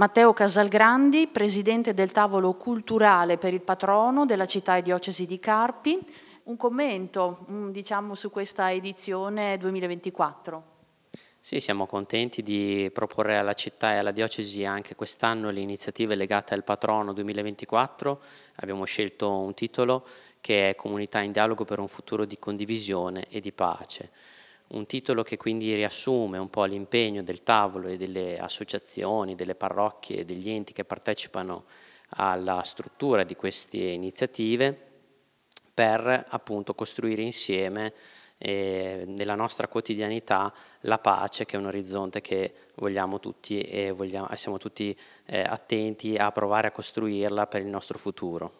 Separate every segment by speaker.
Speaker 1: Matteo Casalgrandi, presidente del tavolo culturale per il patrono della città e diocesi di Carpi, un commento mm, diciamo, su questa edizione 2024.
Speaker 2: Sì, siamo contenti di proporre alla città e alla diocesi anche quest'anno le iniziative legate al patrono 2024. Abbiamo scelto un titolo che è Comunità in dialogo per un futuro di condivisione e di pace un titolo che quindi riassume un po' l'impegno del tavolo e delle associazioni, delle parrocchie e degli enti che partecipano alla struttura di queste iniziative per appunto costruire insieme eh, nella nostra quotidianità la pace che è un orizzonte che vogliamo tutti e vogliamo, siamo tutti eh, attenti a provare a costruirla per il nostro futuro.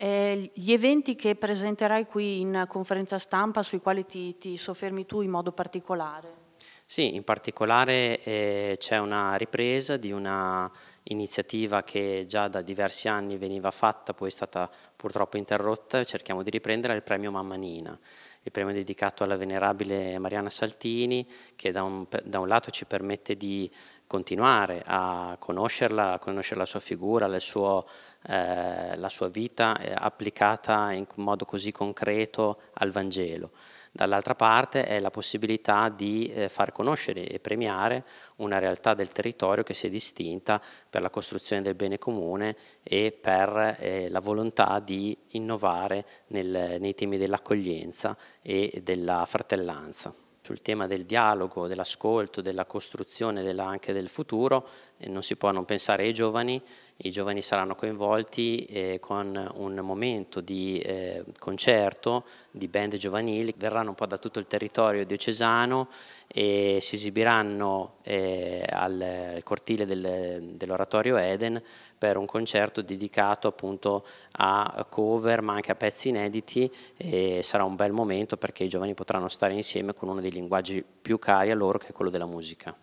Speaker 1: Eh, gli eventi che presenterai qui in conferenza stampa sui quali ti, ti soffermi tu in modo particolare?
Speaker 2: Sì, in particolare eh, c'è una ripresa di una iniziativa che già da diversi anni veniva fatta, poi è stata purtroppo interrotta, cerchiamo di riprendere il premio Mammanina, il premio dedicato alla venerabile Mariana Saltini che da un, da un lato ci permette di continuare a conoscerla, a conoscere la sua figura, suo, eh, la sua vita eh, applicata in modo così concreto al Vangelo. Dall'altra parte è la possibilità di eh, far conoscere e premiare una realtà del territorio che si è distinta per la costruzione del bene comune e per eh, la volontà di innovare nel, nei temi dell'accoglienza e della fratellanza sul tema del dialogo, dell'ascolto, della costruzione della, anche del futuro, e non si può non pensare ai giovani i giovani saranno coinvolti eh, con un momento di eh, concerto di band giovanili, verranno un po' da tutto il territorio diocesano e si esibiranno eh, al cortile del, dell'oratorio Eden per un concerto dedicato appunto a cover ma anche a pezzi inediti e sarà un bel momento perché i giovani potranno stare insieme con uno dei linguaggi più cari a loro che è quello della musica.